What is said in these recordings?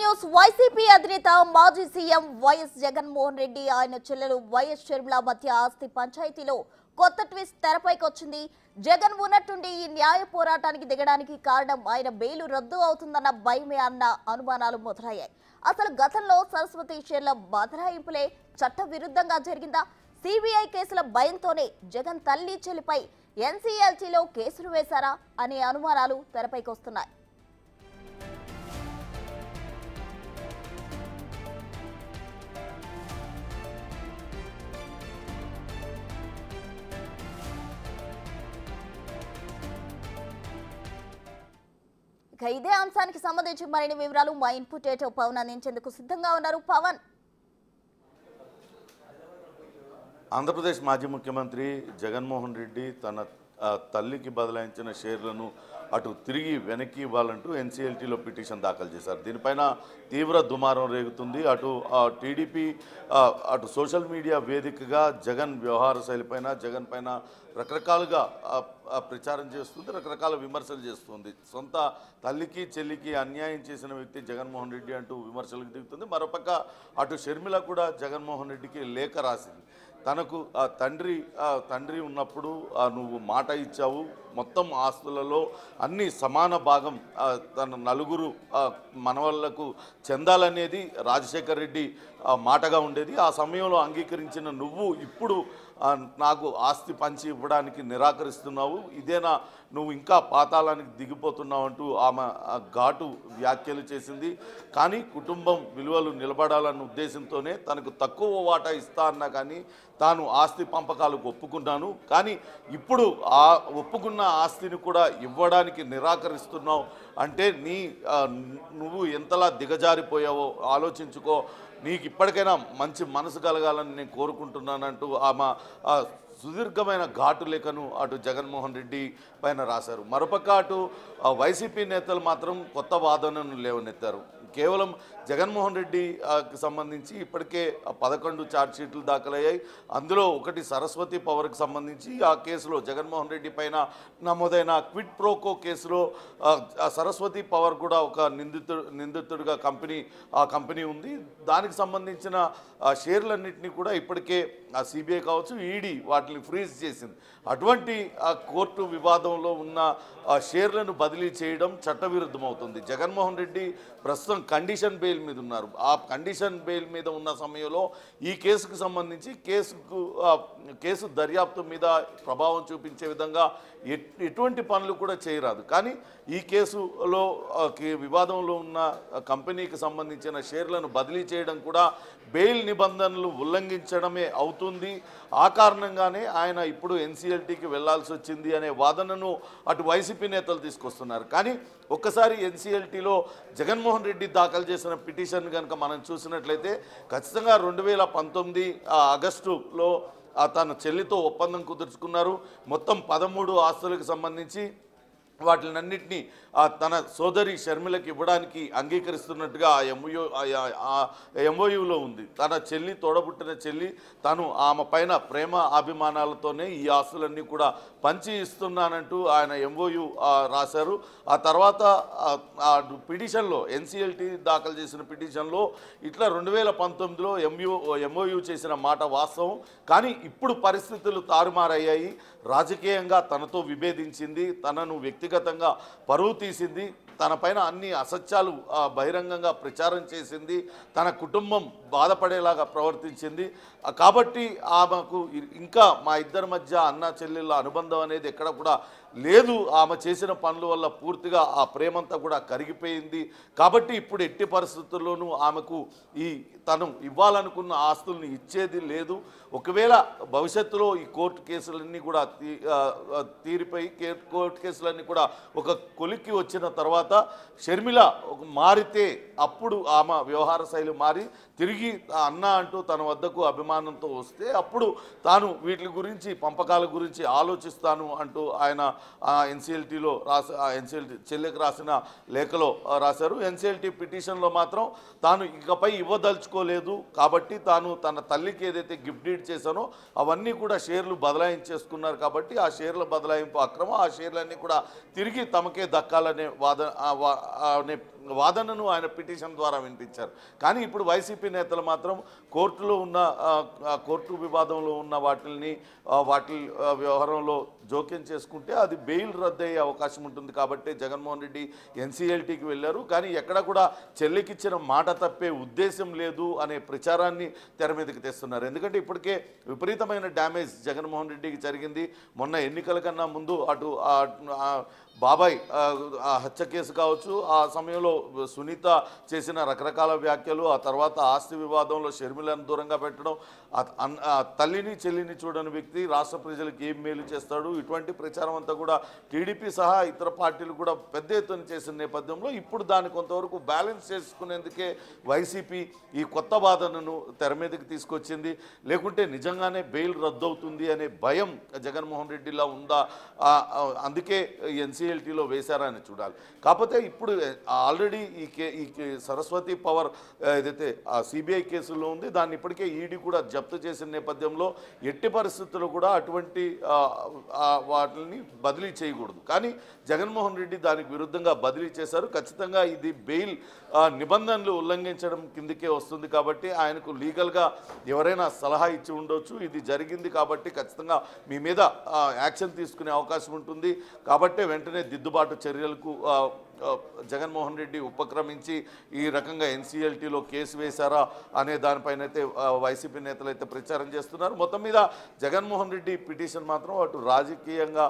news YCP అధినేత మాజీ CM YS Jaganmohan Reddy ఆయన చెల్లెలు వైఎస్ షర్మిల మధ్య ఆస్తి పంచాయతీలో కొత్త ట్విస్ట్ తెరపైకి వచ్చింది జగన్ ఉన్నట్టుండి ఈ న్యాయ పోరాటానికి దిగడానికి కారణం ఆయన బెయిలు రద్దు అవుతుందన్న భయమే అన్న అనుమానాలు మొదలయ్యాయి అసలు గతంలో సరస్వతి షేర్ల బదరాయింపులే చట్ట విరుద్ధంగా జరిగిందా సిబిఐ కేసుల భయంతోనే జగన్ తల్లి చెల్లిపై ఎన్సీఎల్సీలో కేసులు వేశారా అనే అనుమానాలు తెరపైకి వస్తున్నాయి ఇదే అంశానికి సంబంధించి మరిన్ని వివరాలు మా ఇన్పుటేటో పవన్ అందించేందుకు సిద్ధంగా ఉన్నారు పవన్ ఆంధ్రప్రదేశ్ మాజీ ముఖ్యమంత్రి జగన్మోహన్ రెడ్డి తన తల్లికి బదలాయించిన షేర్లను అటు తిరిగి వెనక్కి ఇవ్వాలంటూ ఎన్సీఎల్టీలో పిటిషన్ దాఖలు చేశారు దీనిపైన తీవ్ర దుమారం రేగుతుంది అటు టీడీపీ అటు సోషల్ మీడియా వేదికగా జగన్ వ్యవహార శైలిపైన జగన్ పైన రకరకాలుగా ప్రచారం చేస్తుంది రకరకాల విమర్శలు చేస్తుంది సొంత తల్లికి చెల్లికి అన్యాయం చేసిన వ్యక్తి జగన్మోహన్ రెడ్డి అంటూ విమర్శలకు దిగుతుంది మరోపక్క అటు షర్మిల కూడా జగన్మోహన్ రెడ్డికి లేఖ రాసింది తనకు ఆ తండ్రి ఆ తండ్రి ఉన్నప్పుడు నువ్వు మాట ఇచ్చావు మొత్తం ఆస్తులలో అన్ని సమాన భాగం తన నలుగురు మనవళ్లకు చెందాలనేది రాజశేఖర్ రెడ్డి మాటగా ఉండేది ఆ సమయంలో అంగీకరించిన నువ్వు ఇప్పుడు నాకు ఆస్తి పంచి ఇవ్వడానికి నిరాకరిస్తున్నావు ఇదేనా నువ్వు ఇంకా పాతాళానికి దిగిపోతున్నావు అంటూ ఆమె ఘాటు వ్యాఖ్యలు చేసింది కానీ కుటుంబం విలువలు నిలబడాలన్న ఉద్దేశంతోనే తనకు తక్కువ వాటా ఇస్తా అన్నా కానీ తాను ఆస్తి పంపకాలకు ఒప్పుకున్నాను కానీ ఇప్పుడు ఆ ఒప్పుకున్న ఆస్తిని కూడా ఇవ్వడానికి నిరాకరిస్తున్నావు అంటే నీ నువ్వు ఎంతలా దిగజారిపోయావో ఆలోచించుకో నీకు ఇప్పటికైనా మంచి మనసు కలగాలని నేను కోరుకుంటున్నానంటూ ఆమె సుదీర్ఘమైన ఘాటు లేఖను అటు జగన్మోహన్ రెడ్డి పైన రాశారు మరొపక్క అటు వైసీపీ నేతలు మాత్రం కొత్త వాదనను లేవనెత్తారు కేవలం జగన్మోహన్ రెడ్డికి సంబంధించి ఇప్పటికే పదకొండు ఛార్జ్షీట్లు దాఖలయ్యాయి అందులో ఒకటి సరస్వతి పవర్కి సంబంధించి ఆ కేసులో జగన్మోహన్ రెడ్డి పైన నమోదైన క్విట్ ప్రోకో కేసులో సరస్వతి పవర్ కూడా ఒక నిందితుడు నిందితుడిగా కంపెనీ ఆ కంపెనీ ఉంది దానికి సంబంధించిన షేర్లన్నింటినీ కూడా ఇప్పటికే ఆ సిబిఐ కావచ్చు ఈడీ e వాటిని ఫ్రీజ్ చేసింది అటువంటి ఆ కోర్టు వివాదంలో ఉన్న షేర్లను బదిలీ చేయడం చట్టవిరుద్ధమవుతుంది జగన్మోహన్ రెడ్డి ప్రస్తుతం కండిషన్ బెయిల్ బెయిల్ మీద ఉన్నారు ఆ కండిషన్ బెయిల్ మీద ఉన్న సమయంలో ఈ కేసుకు సంబంధించి కేసుకు కేసు దర్యాప్తు మీద ప్రభావం చూపించే విధంగా ఎటువంటి పనులు కూడా చేయరాదు కానీ ఈ కేసులో వివాదంలో ఉన్న కంపెనీకి సంబంధించిన షేర్లను బదిలీ చేయడం కూడా బెయిల్ నిబంధనలు ఉల్లంఘించడమే అవుతుంది ఆ కారణంగానే ఆయన ఇప్పుడు ఎన్సీఎల్టీకి వెళ్లాల్సి వచ్చింది అనే వాదనను అటు వైసీపీ నేతలు తీసుకొస్తున్నారు కానీ ఒక్కసారి ఎన్సీఎల్టీలో జగన్మోహన్ రెడ్డి దాఖలు చేసిన పిటిషన్ కనుక మనం చూసినట్లయితే ఖచ్చితంగా రెండు వేల పంతొమ్మిది ఆగస్టులో తన చెల్లితో ఒప్పందం కుదుర్చుకున్నారు మొత్తం పదమూడు ఆస్తులకు సంబంధించి అన్నింటినీ తన సోదరి షర్మిలకి ఇవ్వడానికి అంగీకరిస్తున్నట్టుగా ఆ ఎంఓయూ ఎంఓయూలో ఉంది తన చెల్లి తోడబుట్టిన చెల్లి తను ఆమె పైన ప్రేమ అభిమానాలతోనే ఈ ఆస్తులన్నీ కూడా పంచి ఇస్తున్నానంటూ ఆయన ఎంఓయూ రాశారు ఆ తర్వాత ఆ పిటిషన్లో ఎన్సిఎల్టీ దాఖలు చేసిన పిటిషన్లో ఇట్లా రెండు వేల పంతొమ్మిదిలో ఎంయూ ఎంఓయూ చేసిన మాట వాస్తవం కానీ ఇప్పుడు పరిస్థితులు తారుమారయ్యాయి రాజకీయంగా తనతో విభేదించింది తనను వ్యక్తి వ్యక్తిగతంగా పరువు తీసింది తనపైన అన్ని అసత్యాలు బహిరంగంగా ప్రచారం చేసింది తన కుటుంబం బాధపడేలాగా ప్రవర్తించింది కాబట్టి ఆమెకు ఇంకా మా ఇద్దరి మధ్య అన్న చెల్లెళ్ళ అనుబంధం అనేది ఎక్కడ కూడా లేదు ఆమె చేసిన పనుల వల్ల పూర్తిగా ఆ ప్రేమంతా కూడా కరిగిపోయింది కాబట్టి ఇప్పుడు ఎట్టి పరిస్థితుల్లోనూ ఆమెకు ఈ తను ఇవ్వాలనుకున్న ఆస్తుల్ని ఇచ్చేది లేదు ఒకవేళ భవిష్యత్తులో ఈ కోర్టు కేసులన్నీ కూడా తీరిపోయి కోర్టు కేసులన్నీ కూడా ఒక కొలిక్కి వచ్చిన తర్వాత షర్మిల మారితే అప్పుడు ఆమె వ్యవహార శైలి మారి తిరిగి అన్న అంటూ తన వద్దకు అభిమానంతో వస్తే అప్పుడు తాను వీటి గురించి పంపకాల గురించి ఆలోచిస్తాను అంటూ ఆయన ఎన్సీఎల్టీలో రాసి ఎన్సీఎల్టీ చెల్లెకి రాసిన లేఖలో రాశారు ఎన్సీఎల్టీ పిటిషన్లో మాత్రం తాను ఇకపై ఇవ్వదలుచుకోలేదు కాబట్టి తాను తన తల్లికి ఏదైతే గిఫ్ట్ డీడ్ చేశానో అవన్నీ కూడా షేర్లు బదలాయించేసుకున్నారు కాబట్టి ఆ షేర్ల బదలాయింపు అక్రమం ఆ షేర్లన్నీ కూడా తిరిగి తమకే దక్కాలనే వాదన అనే వాదనను ఆయన పిటిషన్ ద్వారా వినిపించారు కానీ ఇప్పుడు వైసీపీ వైసీపీ నేతలు మాత్రం కోర్టులో ఉన్న కోర్టు వివాదంలో ఉన్న వాటిని వాటి వ్యవహారంలో జోక్యం చేసుకుంటే అది బెయిల్ రద్దయ్యే అవకాశం ఉంటుంది కాబట్టి జగన్మోహన్ రెడ్డి ఎన్సీఎల్టీకి వెళ్ళారు కానీ ఎక్కడ కూడా చెల్లికిచ్చిన మాట తప్పే ఉద్దేశం లేదు అనే ప్రచారాన్ని తెర మీదకి తెస్తున్నారు ఎందుకంటే ఇప్పటికే విపరీతమైన డ్యామేజ్ జగన్మోహన్ రెడ్డికి జరిగింది మొన్న ఎన్నికల కన్నా ముందు అటు బాబాయ్ ఆ హత్య కేసు కావచ్చు ఆ సమయంలో సునీత చేసిన రకరకాల వ్యాఖ్యలు ఆ తర్వాత ఆస్తి వివాదంలో షర్మిలను దూరంగా పెట్టడం తల్లిని చెల్లిని చూడని వ్యక్తి రాష్ట్ర ప్రజలకు ఏం మేలు చేస్తాడు ఇటువంటి ప్రచారం అంతా కూడా టీడీపీ సహా ఇతర పార్టీలు కూడా పెద్ద ఎత్తున చేసిన నేపథ్యంలో ఇప్పుడు దాన్ని కొంతవరకు బ్యాలెన్స్ చేసుకునేందుకే వైసీపీ ఈ కొత్త వాదనను తెర మీదకి తీసుకొచ్చింది లేకుంటే నిజంగానే బెయిల్ రద్దవుతుంది అనే భయం జగన్మోహన్ రెడ్డిలా ఉందా అందుకే ఎన్సీ ఎన్సీఎల్టీలో వేశారా అని చూడాలి కాకపోతే ఇప్పుడు ఆల్రెడీ ఈ కే ఈ సరస్వతి పవర్ ఏదైతే ఆ సిబిఐ కేసుల్లో ఉంది దాన్ని ఇప్పటికే ఈడీ కూడా జప్తు చేసిన నేపథ్యంలో ఎట్టి పరిస్థితుల్లో కూడా అటువంటి వాటిని బదిలీ చేయకూడదు కానీ జగన్మోహన్ రెడ్డి దానికి విరుద్ధంగా బదిలీ చేశారు ఖచ్చితంగా ఇది బెయిల్ నిబంధనలు ఉల్లంఘించడం కిందికే వస్తుంది కాబట్టి ఆయనకు లీగల్గా ఎవరైనా సలహా ఇచ్చి ఉండొచ్చు ఇది జరిగింది కాబట్టి ఖచ్చితంగా మీ మీద యాక్షన్ తీసుకునే అవకాశం ఉంటుంది కాబట్టే వెంటనే దిద్దుబాటు చర్యలకు జగన్మోహన్ రెడ్డి ఉపక్రమించి ఈ రకంగా ఎన్సీఎల్టీలో కేసు వేశారా అనే దానిపైన అయితే వైసీపీ నేతలు అయితే ప్రచారం చేస్తున్నారు మొత్తం మీద జగన్మోహన్ రెడ్డి పిటిషన్ మాత్రం అటు రాజకీయంగా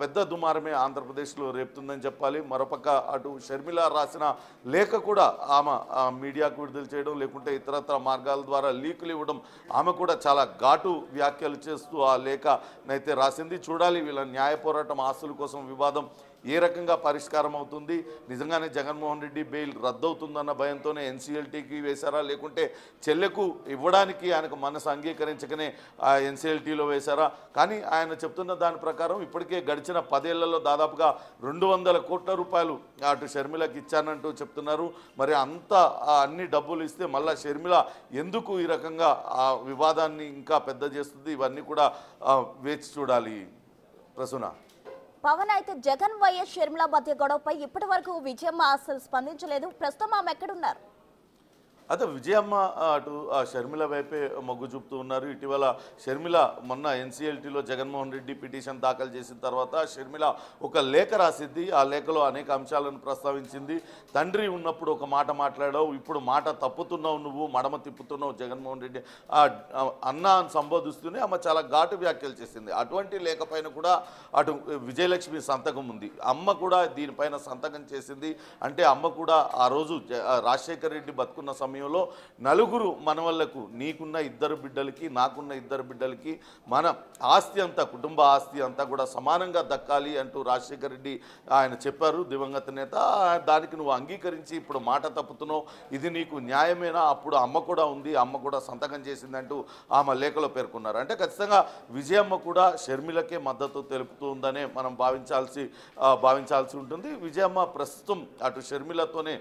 పెద్ద దుమారమే ఆంధ్రప్రదేశ్లో రేపుతుందని చెప్పాలి మరోపక్క అటు షర్మిల రాసిన లేఖ కూడా ఆమె మీడియాకు విడుదల చేయడం లేకుంటే ఇతరత్ర మార్గాల ద్వారా లీకులు ఇవ్వడం ఆమె కూడా చాలా ఘాటు వ్యాఖ్యలు చేస్తూ ఆ లేఖ నైతే రాసింది చూడాలి వీళ్ళ న్యాయ పోరాటం ఆస్తుల కోసం వివాదం ఏ రకంగా పరిష్కారం అవుతుంది నిజంగానే జగన్మోహన్ రెడ్డి బెయిల్ రద్దవుతుందన్న భయంతోనే ఎన్సీఎల్టీకి వేశారా లేకుంటే చెల్లెకు ఇవ్వడానికి ఆయనకు మనసు అంగీకరించకనే ఎన్సీఎల్టీలో వేశారా కానీ ఆయన చెప్తున్న దాని ప్రకారం ఇప్పటికే గడిచిన పదేళ్లలో దాదాపుగా రెండు వందల కోట్ల రూపాయలు అటు షర్మిలకి ఇచ్చానంటూ చెప్తున్నారు మరి అంత అన్ని డబ్బులు ఇస్తే మళ్ళీ షర్మిల ఎందుకు ఈ రకంగా ఆ వివాదాన్ని ఇంకా పెద్ద చేస్తుంది ఇవన్నీ కూడా వేచి చూడాలి ప్రసూనా పవన్ అయితే జగన్ వైఎస్ షర్మిల మధ్య గొడవపై ఇప్పటి వరకు విజయమ్మ అసలు స్పందించలేదు ప్రస్తుతం ఆమె ఎక్కడున్నారు అయితే విజయమ్మ అటు షర్మిల వైపే మొగ్గు చూపుతూ ఉన్నారు ఇటీవల షర్మిల మొన్న ఎన్సీఎల్టీలో జగన్మోహన్ రెడ్డి పిటిషన్ దాఖలు చేసిన తర్వాత షర్మిల ఒక లేఖ రాసిద్ది ఆ లేఖలో అనేక అంశాలను ప్రస్తావించింది తండ్రి ఉన్నప్పుడు ఒక మాట మాట్లాడావు ఇప్పుడు మాట తప్పుతున్నావు నువ్వు మడమ తిప్పుతున్నావు జగన్మోహన్ రెడ్డి అన్న అని సంబోధిస్తూనే ఆమె చాలా ఘాటు వ్యాఖ్యలు చేసింది అటువంటి లేఖ పైన కూడా అటు విజయలక్ష్మి సంతకం ఉంది అమ్మ కూడా దీనిపైన సంతకం చేసింది అంటే అమ్మ కూడా ఆ రోజు రాజశేఖర్ రెడ్డి బతుకున్న సమయం సమయంలో నలుగురు మనవళ్లకు నీకున్న ఇద్దరు బిడ్డలకి నాకున్న ఇద్దరు బిడ్డలకి మన ఆస్తి అంతా కుటుంబ ఆస్తి అంతా కూడా సమానంగా దక్కాలి అంటూ రాజశేఖర రెడ్డి ఆయన చెప్పారు దివంగత నేత దానికి నువ్వు అంగీకరించి ఇప్పుడు మాట తప్పుతున్నావు ఇది నీకు న్యాయమేనా అప్పుడు అమ్మ కూడా ఉంది అమ్మ కూడా సంతకం చేసిందంటూ ఆమె లేఖలో పేర్కొన్నారు అంటే ఖచ్చితంగా విజయమ్మ కూడా షర్మిలకే మద్దతు తెలుపుతుందనే మనం భావించాల్సి భావించాల్సి ఉంటుంది విజయమ్మ ప్రస్తుతం అటు షర్మిలతోనే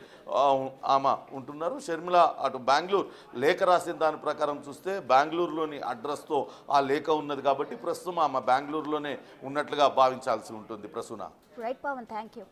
ఆమె ఉంటున్నారు షర్మిల అటు బెంగళూరు లేఖ రాసిన దాని ప్రకారం చూస్తే బెంగళూరులోని అడ్రస్తో ఆ లేఖ ఉన్నది కాబట్టి ప్రస్తుతం ఆమె బెంగళూరులోనే ఉన్నట్లుగా భావించాల్సి ఉంటుంది Prasuna right Pavan thank you